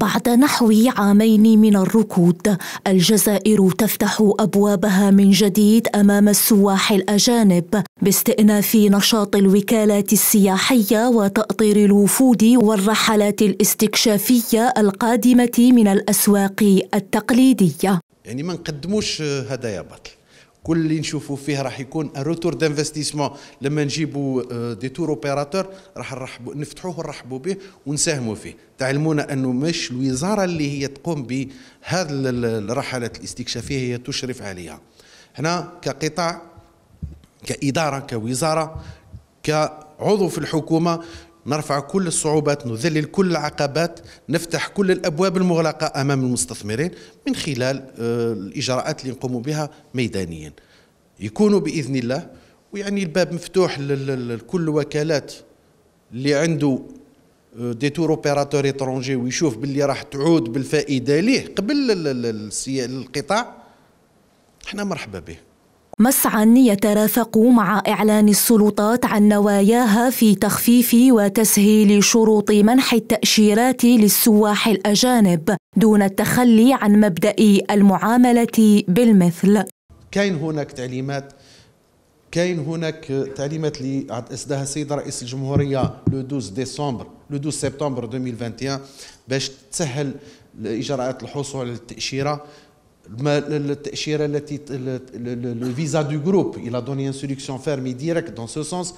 بعد نحو عامين من الركود الجزائر تفتح ابوابها من جديد امام السواح الاجانب باستئناف نشاط الوكالات السياحيه وتاطير الوفود والرحلات الاستكشافيه القادمه من الاسواق التقليديه يعني ما نقدموش آه، هدايا بطل كل اللي نشوفوا فيه راح يكون روتور دانفستيسمون لما نجيبوا دي تور اوبيراتور راح نرحبوا نفتحوه ونرحبوا به ونساهموا فيه تعلمونا انه مش الوزاره اللي هي تقوم بهذه الرحلات الاستكشافيه هي تشرف عليها هنا كقطاع كاداره كوزاره كعضو في الحكومه نرفع كل الصعوبات نذلل كل العقبات نفتح كل الأبواب المغلقة أمام المستثمرين من خلال آه، الإجراءات اللي نقوم بها ميدانيا يكونوا بإذن الله ويعني الباب مفتوح لكل الوكالات اللي عنده دي تور اوبيراتور اترونجي ويشوف باللي راح تعود بالفائده ليه قبل القطاع احنا مرحبا به مسعى يترافق مع إعلان السلطات عن نواياها في تخفيف وتسهيل شروط منح التأشيرات للسواح الأجانب دون التخلي عن مبدأ المعاملة بالمثل كاين هناك تعليمات كاين هناك تعليمات اللي اسداها السيد رئيس الجمهوريه لو 12 ديسمبر لو 12 سبتمبر 2021 باش تسهل اجراءات الحصول على التاشيره التاشيره التي du groupe دو جروب الى دوني instruction ferme et directe dans ce sens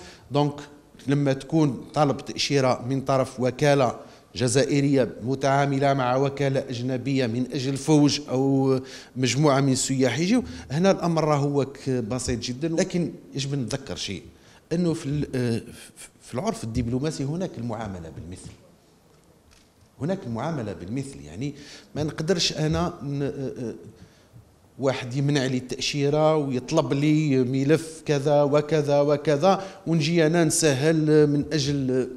لما تكون طالب تأشيرة من طرف وكالة جزائرية متعاملة مع وكالة أجنبية من أجل فوج أو مجموعة من السياح يجيو هنا الأمر هو بسيط جدا لكن يجب نتذكر شيء أنه آه، في العرف الدبلوماسي هناك المعاملة بالمثل هناك المعامله بالمثل يعني ما نقدرش انا واحد يمنع لي التاشيره ويطلب لي ملف كذا وكذا وكذا ونجي انا نسهل من اجل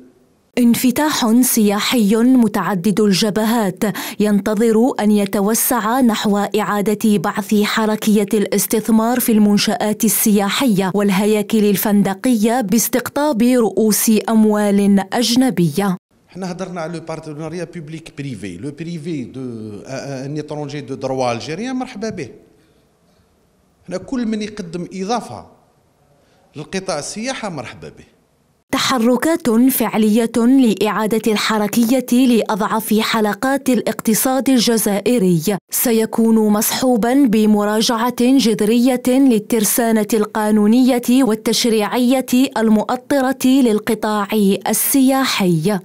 انفتاح سياحي متعدد الجبهات ينتظر ان يتوسع نحو اعاده بعث حركيه الاستثمار في المنشات السياحيه والهياكل الفندقيه باستقطاب رؤوس اموال اجنبيه حنا هضرنا على لو بارتنريا بوبليك بريفي لو بريفي دو ان اترونجي دو دروا الجيريان مرحبا به حنا كل من يقدم اضافه للقطاع السياحه مرحبا به تحركات فعلية لإعادة الحركية لأضعف حلقات الاقتصاد الجزائري سيكون مصحوبا بمراجعة جذرية للترسانة القانونية والتشريعية المؤطرة للقطاع السياحي